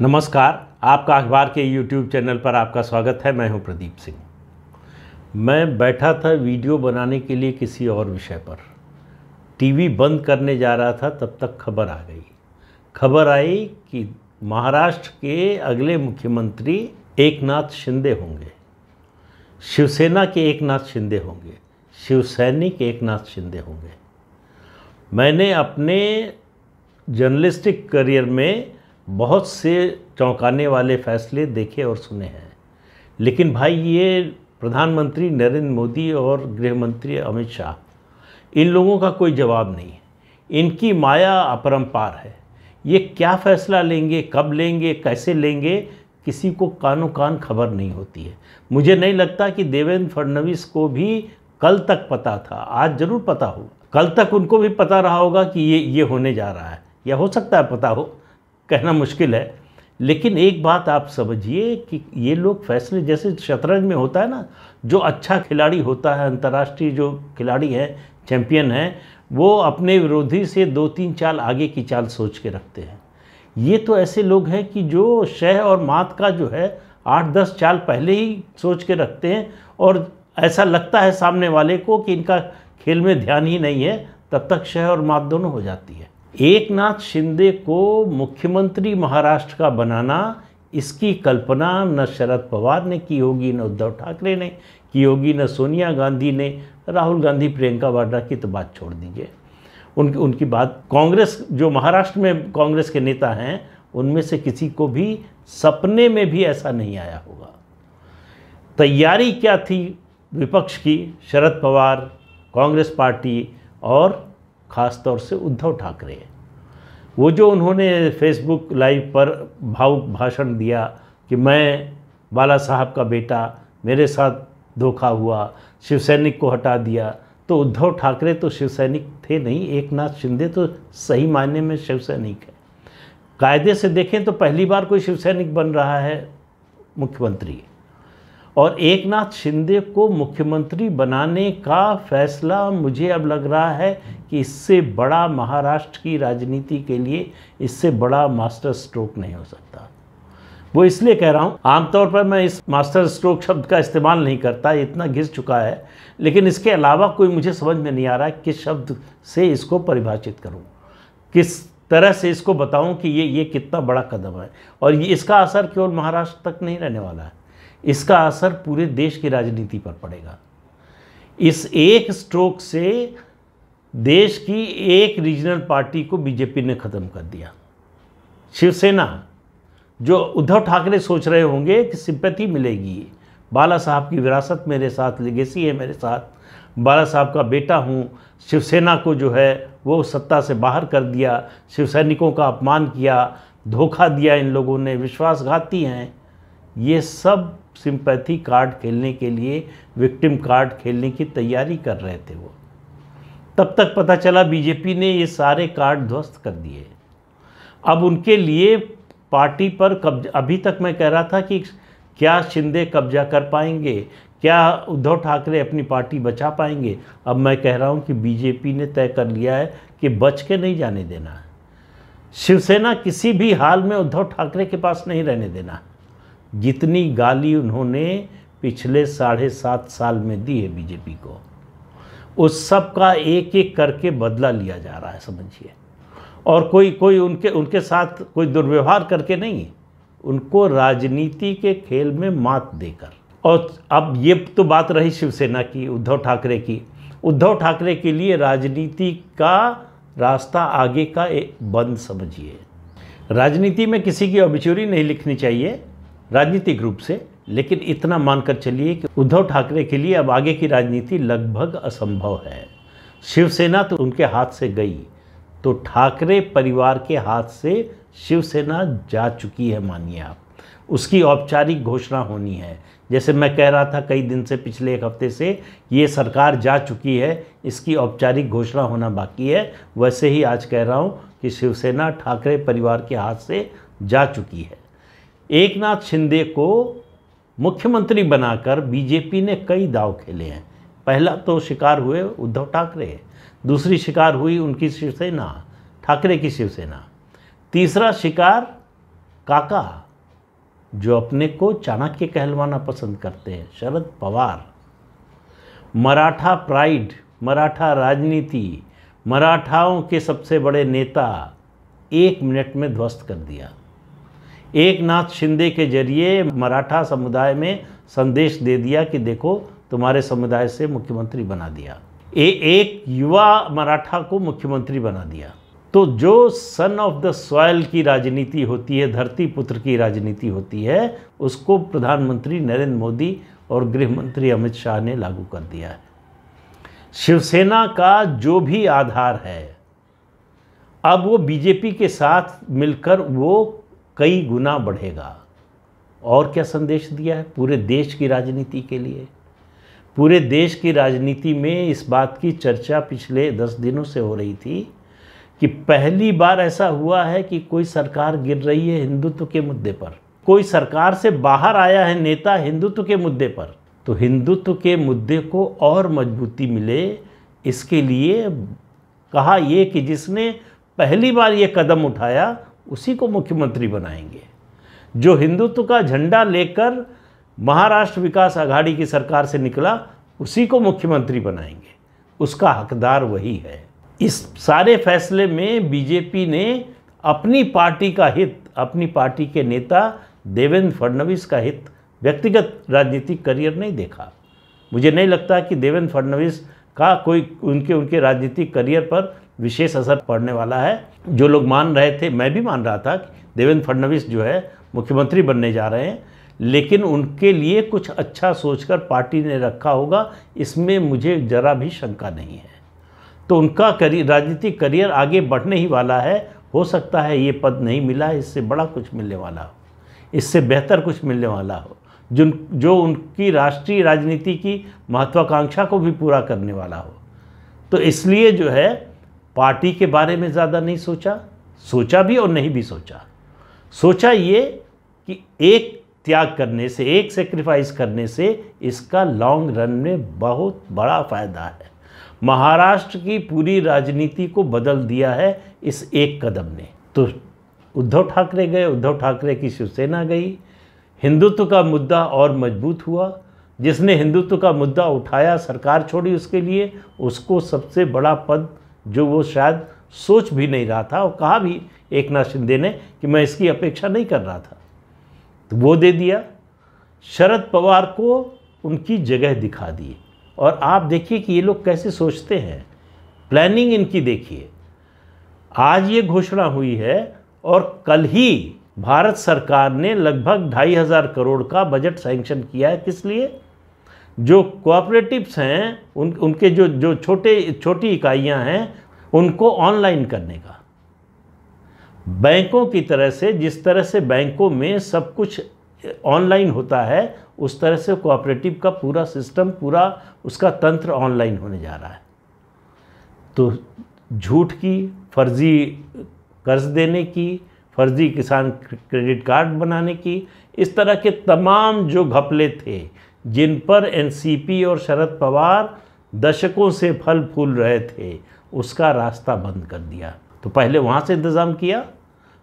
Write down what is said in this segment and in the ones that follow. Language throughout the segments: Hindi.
नमस्कार आपका अखबार के यूट्यूब चैनल पर आपका स्वागत है मैं हूं प्रदीप सिंह मैं बैठा था वीडियो बनाने के लिए किसी और विषय पर टीवी बंद करने जा रहा था तब तक खबर आ गई खबर आई कि महाराष्ट्र के अगले मुख्यमंत्री एकनाथ शिंदे होंगे शिवसेना के एकनाथ शिंदे होंगे शिव सैनिक एकनाथ शिंदे होंगे मैंने अपने जर्नलिस्टिक करियर में बहुत से चौंकाने वाले फैसले देखे और सुने हैं लेकिन भाई ये प्रधानमंत्री नरेंद्र मोदी और गृह मंत्री अमित शाह इन लोगों का कोई जवाब नहीं है इनकी माया अपरम्पार है ये क्या फैसला लेंगे कब लेंगे कैसे लेंगे किसी को कानों कान खबर नहीं होती है मुझे नहीं लगता कि देवेंद्र फडणवीस को भी कल तक पता था आज जरूर पता होगा कल तक उनको भी पता रहा होगा कि ये ये होने जा रहा है या हो सकता है पता हो कहना मुश्किल है लेकिन एक बात आप समझिए कि ये लोग फैसले जैसे शतरंज में होता है ना जो अच्छा खिलाड़ी होता है अंतर्राष्ट्रीय जो खिलाड़ी है चैंपियन है वो अपने विरोधी से दो तीन चाल आगे की चाल सोच के रखते हैं ये तो ऐसे लोग हैं कि जो शह और मात का जो है आठ दस चाल पहले ही सोच के रखते हैं और ऐसा लगता है सामने वाले को कि इनका खेल में ध्यान ही नहीं है तब तक शह और मात दोनों हो जाती है एक नाथ शिंदे को मुख्यमंत्री महाराष्ट्र का बनाना इसकी कल्पना न शरद पवार ने की होगी न उद्धव ठाकरे ने की होगी न सोनिया गांधी ने राहुल गांधी प्रियंका वाड्रा की तो बात छोड़ दीजिए उनकी उनकी बात कांग्रेस जो महाराष्ट्र में कांग्रेस के नेता हैं उनमें से किसी को भी सपने में भी ऐसा नहीं आया होगा तैयारी क्या थी विपक्ष की शरद पवार कांग्रेस पार्टी और ख़ास तौर से उद्धव ठाकरे हैं वो जो उन्होंने फेसबुक लाइव पर भावुक भाषण दिया कि मैं बाला साहब का बेटा मेरे साथ धोखा हुआ शिव को हटा दिया तो उद्धव ठाकरे तो शिव थे नहीं एक नाथ शिंदे तो सही मायने में शिव है कायदे से देखें तो पहली बार कोई शिव बन रहा है मुख्यमंत्री और एक नाथ शिंदे को मुख्यमंत्री बनाने का फैसला मुझे अब लग रहा है कि इससे बड़ा महाराष्ट्र की राजनीति के लिए इससे बड़ा मास्टर स्ट्रोक नहीं हो सकता वो इसलिए कह रहा हूँ आमतौर पर मैं इस मास्टर स्ट्रोक शब्द का इस्तेमाल नहीं करता इतना घिस चुका है लेकिन इसके अलावा कोई मुझे समझ में नहीं आ रहा किस शब्द से इसको परिभाषित करूँ किस तरह से इसको बताऊं कि ये ये कितना बड़ा कदम है और ये इसका असर केवल महाराष्ट्र तक नहीं रहने वाला है इसका असर पूरे देश की राजनीति पर पड़ेगा इस एक स्ट्रोक से देश की एक रीजनल पार्टी को बीजेपी ने ख़त्म कर दिया शिवसेना जो उद्धव ठाकरे सोच रहे होंगे कि सिंपैथी मिलेगी बाला साहब की विरासत मेरे साथ लिगेसी है मेरे साथ बाला साहब का बेटा हूँ शिवसेना को जो है वो सत्ता से बाहर कर दिया शिव सैनिकों का अपमान किया धोखा दिया इन लोगों ने विश्वासघाती हैं ये सब सिंपैथी कार्ड खेलने के लिए विक्टिम कार्ड खेलने की तैयारी कर रहे थे वो तब तक पता चला बीजेपी ने ये सारे कार्ड ध्वस्त कर दिए अब उनके लिए पार्टी पर कब्जा अभी तक मैं कह रहा था कि क्या शिंदे कब्जा कर पाएंगे क्या उद्धव ठाकरे अपनी पार्टी बचा पाएंगे अब मैं कह रहा हूं कि बीजेपी ने तय कर लिया है कि बच के नहीं जाने देना शिवसेना किसी भी हाल में उद्धव ठाकरे के पास नहीं रहने देना जितनी गाली उन्होंने पिछले साढ़े सात साल में दी है बीजेपी को उस सब का एक एक करके बदला लिया जा रहा है समझिए और कोई कोई उनके उनके साथ कोई दुर्व्यवहार करके नहीं उनको राजनीति के खेल में मात देकर और अब ये तो बात रही शिवसेना की उद्धव ठाकरे की उद्धव ठाकरे के लिए राजनीति का रास्ता आगे का एक बंद समझिए राजनीति में किसी की अबिचूरी नहीं लिखनी चाहिए राजनीतिक रूप से लेकिन इतना मानकर चलिए कि उद्धव ठाकरे के लिए अब आगे की राजनीति लगभग असंभव है शिवसेना तो उनके हाथ से गई तो ठाकरे परिवार के हाथ से शिवसेना जा चुकी है मानिए आप उसकी औपचारिक घोषणा होनी है जैसे मैं कह रहा था कई दिन से पिछले एक हफ्ते से ये सरकार जा चुकी है इसकी औपचारिक घोषणा होना बाकी है वैसे ही आज कह रहा हूँ कि शिवसेना ठाकरे परिवार के हाथ से जा चुकी है एकनाथ शिंदे को मुख्यमंत्री बनाकर बीजेपी ने कई दाव खेले हैं पहला तो शिकार हुए उद्धव ठाकरे दूसरी शिकार हुई उनकी शिवसेना ठाकरे की शिवसेना तीसरा शिकार काका जो अपने को चाणक्य कहलवाना पसंद करते हैं शरद पवार मराठा प्राइड मराठा राजनीति मराठाओं के सबसे बड़े नेता एक मिनट में ध्वस्त कर दिया एक नाथ शिंदे के जरिए मराठा समुदाय में संदेश दे दिया कि देखो तुम्हारे समुदाय से मुख्यमंत्री बना दिया ए, एक युवा मराठा को मुख्यमंत्री बना दिया तो जो सन ऑफ द सॉयल की राजनीति होती है धरती पुत्र की राजनीति होती है उसको प्रधानमंत्री नरेंद्र मोदी और गृह मंत्री अमित शाह ने लागू कर दिया है शिवसेना का जो भी आधार है अब वो बीजेपी के साथ मिलकर वो कई गुना बढ़ेगा और क्या संदेश दिया है पूरे देश की राजनीति के लिए पूरे देश की राजनीति में इस बात की चर्चा पिछले दस दिनों से हो रही थी कि पहली बार ऐसा हुआ है कि कोई सरकार गिर रही है हिंदुत्व के मुद्दे पर कोई सरकार से बाहर आया है नेता हिंदुत्व के मुद्दे पर तो हिंदुत्व के मुद्दे को और मजबूती मिले इसके लिए कहा ये कि जिसने पहली बार ये कदम उठाया उसी को मुख्यमंत्री बनाएंगे जो हिंदुत्व का झंडा लेकर महाराष्ट्र विकास आघाड़ी की सरकार से निकला उसी को मुख्यमंत्री बनाएंगे उसका हकदार वही है इस सारे फैसले में बीजेपी ने अपनी पार्टी का हित अपनी पार्टी के नेता देवेंद्र फडणवीस का हित व्यक्तिगत राजनीतिक करियर नहीं देखा मुझे नहीं लगता कि देवेंद्र फडणवीस का कोई उनके उनके राजनीतिक करियर पर विशेष असर पड़ने वाला है जो लोग मान रहे थे मैं भी मान रहा था कि देवेंद्र फडणवीस जो है मुख्यमंत्री बनने जा रहे हैं लेकिन उनके लिए कुछ अच्छा सोचकर पार्टी ने रखा होगा इसमें मुझे ज़रा भी शंका नहीं है तो उनका करी राजनीतिक करियर आगे बढ़ने ही वाला है हो सकता है ये पद नहीं मिला इससे बड़ा कुछ मिलने वाला हो इससे बेहतर कुछ मिलने वाला हो जिन जो उनकी राष्ट्रीय राजनीति की महत्वाकांक्षा को भी पूरा करने वाला हो तो इसलिए जो है पार्टी के बारे में ज़्यादा नहीं सोचा सोचा भी और नहीं भी सोचा सोचा ये कि एक त्याग करने से एक सेक्रीफाइस करने से इसका लॉन्ग रन में बहुत बड़ा फ़ायदा है महाराष्ट्र की पूरी राजनीति को बदल दिया है इस एक कदम ने तो उद्धव ठाकरे गए उद्धव ठाकरे की शिवसेना गई हिंदुत्व का मुद्दा और मजबूत हुआ जिसने हिंदुत्व का मुद्दा उठाया सरकार छोड़ी उसके लिए उसको सबसे बड़ा पद जो वो शायद सोच भी नहीं रहा था और कहा भी एक नाथ शिंदे ने कि मैं इसकी अपेक्षा नहीं कर रहा था तो वो दे दिया शरद पवार को उनकी जगह दिखा दी और आप देखिए कि ये लोग कैसे सोचते हैं प्लानिंग इनकी देखिए आज ये घोषणा हुई है और कल ही भारत सरकार ने लगभग ढाई हज़ार करोड़ का बजट सैंक्शन किया है किस लिए जो कोऑपरेटिव्स हैं उन उनके जो जो छोटे छोटी इकाइयां हैं उनको ऑनलाइन करने का बैंकों की तरह से जिस तरह से बैंकों में सब कुछ ऑनलाइन होता है उस तरह से कोऑपरेटिव का पूरा सिस्टम पूरा उसका तंत्र ऑनलाइन होने जा रहा है तो झूठ की फर्जी कर्ज देने की फर्जी किसान क्रेडिट कार्ड बनाने की इस तरह के तमाम जो घपले थे जिन पर एनसीपी और शरद पवार दशकों से फल फूल रहे थे उसका रास्ता बंद कर दिया तो पहले वहाँ से इंतज़ाम किया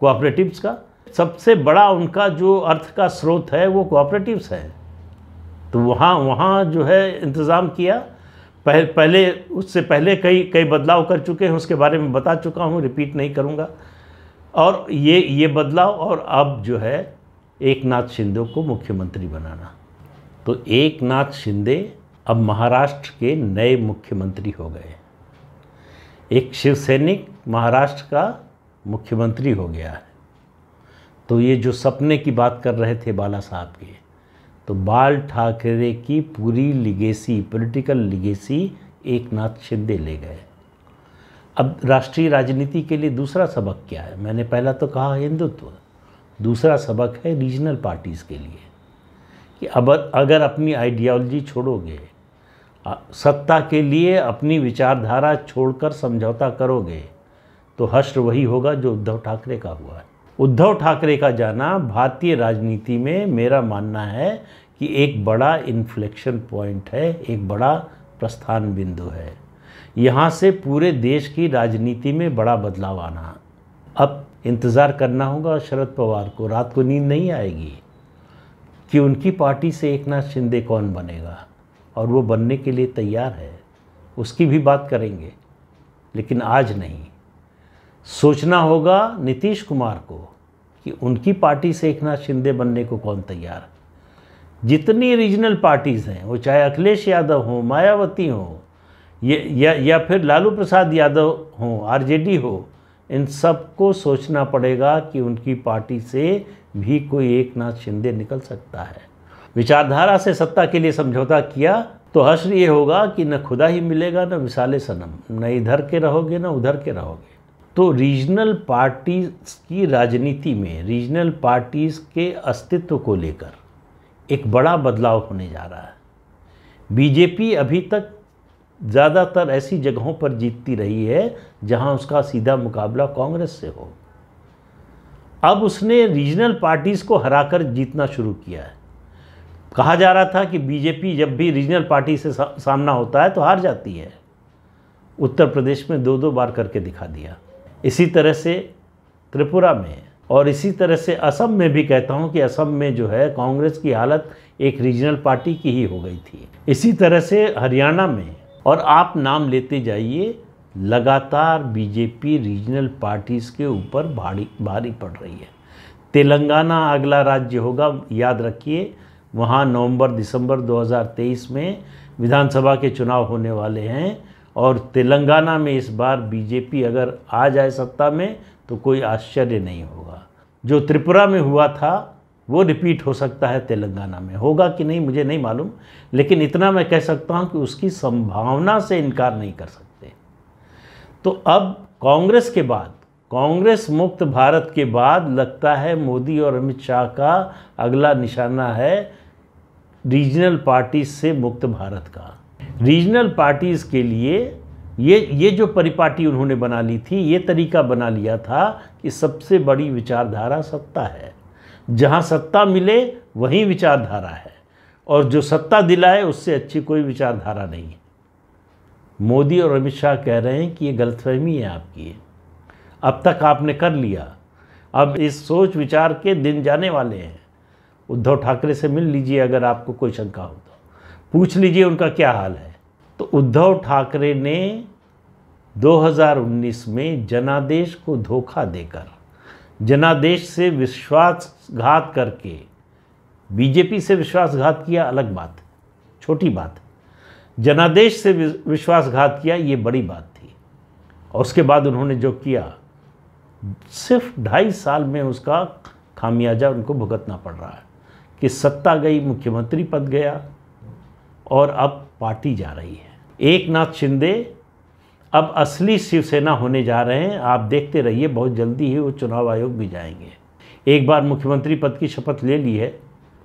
कोऑपरेटिव्स का सबसे बड़ा उनका जो अर्थ का स्रोत है वो कोऑपरेटिव्स है तो वहाँ वहाँ जो है इंतज़ाम किया पह, पहले उससे पहले कई कई बदलाव कर चुके हैं उसके बारे में बता चुका हूँ रिपीट नहीं करूँगा और ये ये बदलाव और अब जो है एक नाथ शिंदे को मुख्यमंत्री बनाना तो एक नाथ शिंदे अब महाराष्ट्र के नए मुख्यमंत्री हो गए एक शिव सैनिक महाराष्ट्र का मुख्यमंत्री हो गया है तो ये जो सपने की बात कर रहे थे बाला साहब के तो बाल ठाकरे की पूरी लिगेसी पॉलिटिकल लिगेसी एक नाथ शिंदे ले गए अब राष्ट्रीय राजनीति के लिए दूसरा सबक क्या है मैंने पहला तो कहा हिंदुत्व दूसरा सबक है रीजनल पार्टीज़ के लिए कि अब अगर अपनी आइडियोलॉजी छोड़ोगे सत्ता के लिए अपनी विचारधारा छोड़कर समझौता करोगे तो हष्ट वही होगा जो उद्धव ठाकरे का हुआ है उद्धव ठाकरे का जाना भारतीय राजनीति में मेरा मानना है कि एक बड़ा इन्फ्लेक्शन पॉइंट है एक बड़ा प्रस्थान बिंदु है यहाँ से पूरे देश की राजनीति में बड़ा बदलाव आना अब इंतज़ार करना होगा शरद पवार को रात को नींद नहीं आएगी कि उनकी पार्टी से एक नाथ शिंदे कौन बनेगा और वो बनने के लिए तैयार है उसकी भी बात करेंगे लेकिन आज नहीं सोचना होगा नीतीश कुमार को कि उनकी पार्टी से एक नाथ शिंदे बनने को कौन तैयार जितनी रीजनल पार्टीज़ हैं वो चाहे अखिलेश यादव हों मायावती हों या या फिर लालू प्रसाद यादव हों आरजेडी हो इन सबको सोचना पड़ेगा कि उनकी पार्टी से भी कोई एक नाथ शिंदे निकल सकता है विचारधारा से सत्ता के लिए समझौता किया तो हश्र ये होगा कि न खुदा ही मिलेगा न मिसाले सनम न इधर के रहोगे न उधर के रहोगे तो रीजनल पार्टीज़ की राजनीति में रीजनल पार्टीज़ के अस्तित्व को लेकर एक बड़ा बदलाव होने जा रहा है बीजेपी अभी तक ज़्यादातर ऐसी जगहों पर जीतती रही है जहां उसका सीधा मुकाबला कांग्रेस से हो अब उसने रीजनल पार्टीज़ को हराकर जीतना शुरू किया है कहा जा रहा था कि बीजेपी जब भी रीजनल पार्टी से सामना होता है तो हार जाती है उत्तर प्रदेश में दो दो बार करके दिखा दिया इसी तरह से त्रिपुरा में और इसी तरह से असम में भी कहता हूँ कि असम में जो है कांग्रेस की हालत एक रीजनल पार्टी की ही हो गई थी इसी तरह से हरियाणा में और आप नाम लेते जाइए लगातार बीजेपी रीजनल पार्टीज के ऊपर भारी भारी पड़ रही है तेलंगाना अगला राज्य होगा याद रखिए वहाँ नवंबर दिसंबर 2023 में विधानसभा के चुनाव होने वाले हैं और तेलंगाना में इस बार बीजेपी अगर आ जाए सत्ता में तो कोई आश्चर्य नहीं होगा जो त्रिपुरा में हुआ था वो रिपीट हो सकता है तेलंगाना में होगा कि नहीं मुझे नहीं मालूम लेकिन इतना मैं कह सकता हूँ कि उसकी संभावना से इनकार नहीं कर सकता तो अब कांग्रेस के बाद कांग्रेस मुक्त भारत के बाद लगता है मोदी और अमित शाह का अगला निशाना है रीजनल पार्टीज से मुक्त भारत का रीजनल पार्टीज़ के लिए ये ये जो परिपाटी उन्होंने बना ली थी ये तरीका बना लिया था कि सबसे बड़ी विचारधारा सत्ता है जहाँ सत्ता मिले वहीं विचारधारा है और जो सत्ता दिलाए उससे अच्छी कोई विचारधारा नहीं है मोदी और अमित शाह कह रहे हैं कि ये गलतफहमी है आपकी अब तक आपने कर लिया अब इस सोच विचार के दिन जाने वाले हैं उद्धव ठाकरे से मिल लीजिए अगर आपको कोई शंका हो तो पूछ लीजिए उनका क्या हाल है तो उद्धव ठाकरे ने 2019 में जनादेश को धोखा देकर जनादेश से विश्वासघात करके बीजेपी से विश्वासघात किया अलग बात छोटी बात जनादेश से विश्वासघात किया ये बड़ी बात थी और उसके बाद उन्होंने जो किया सिर्फ ढाई साल में उसका खामियाजा उनको भुगतना पड़ रहा है कि सत्ता गई मुख्यमंत्री पद गया और अब पार्टी जा रही है एक नाथ शिंदे अब असली शिवसेना होने जा रहे हैं आप देखते रहिए बहुत जल्दी ही वो चुनाव आयोग भी जाएंगे एक बार मुख्यमंत्री पद की शपथ ले ली है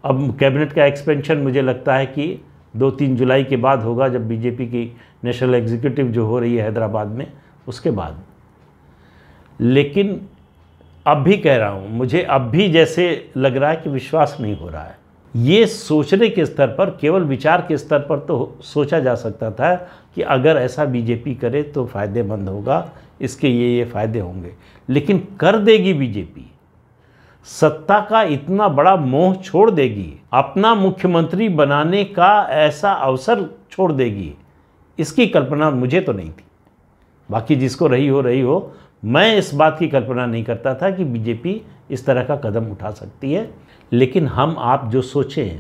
अब कैबिनेट का एक्सपेंशन मुझे लगता है कि दो तीन जुलाई के बाद होगा जब बीजेपी की नेशनल एग्जीक्यूटिव जो हो रही है हैदराबाद में उसके बाद लेकिन अब भी कह रहा हूँ मुझे अब भी जैसे लग रहा है कि विश्वास नहीं हो रहा है ये सोचने के स्तर पर केवल विचार के स्तर पर तो सोचा जा सकता था कि अगर ऐसा बीजेपी करे तो फ़ायदेमंद होगा इसके ये ये फ़ायदे होंगे लेकिन कर देगी बीजेपी सत्ता का इतना बड़ा मोह छोड़ देगी अपना मुख्यमंत्री बनाने का ऐसा अवसर छोड़ देगी इसकी कल्पना मुझे तो नहीं थी बाकी जिसको रही हो रही हो मैं इस बात की कल्पना नहीं करता था कि बीजेपी इस तरह का कदम उठा सकती है लेकिन हम आप जो सोचें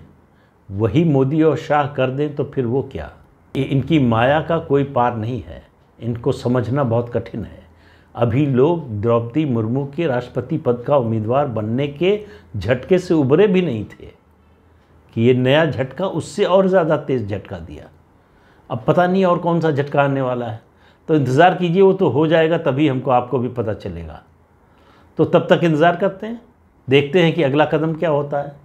वही मोदी और शाह कर दें तो फिर वो क्या इनकी माया का कोई पार नहीं है इनको समझना बहुत कठिन है अभी लोग द्रौपदी मुर्मू के राष्ट्रपति पद का उम्मीदवार बनने के झटके से उभरे भी नहीं थे कि ये नया झटका उससे और ज़्यादा तेज़ झटका दिया अब पता नहीं और कौन सा झटका आने वाला है तो इंतज़ार कीजिए वो तो हो जाएगा तभी हमको आपको भी पता चलेगा तो तब तक इंतज़ार करते हैं देखते हैं कि अगला कदम क्या होता है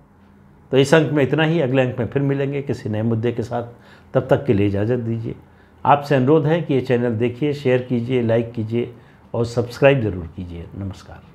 तो इस अंक में इतना ही अगले अंक में फिर मिलेंगे किसी नए मुद्दे के साथ तब तक के लिए इजाज़त दीजिए आपसे अनुरोध है कि ये चैनल देखिए शेयर कीजिए लाइक कीजिए और सब्सक्राइब ज़रूर कीजिए नमस्कार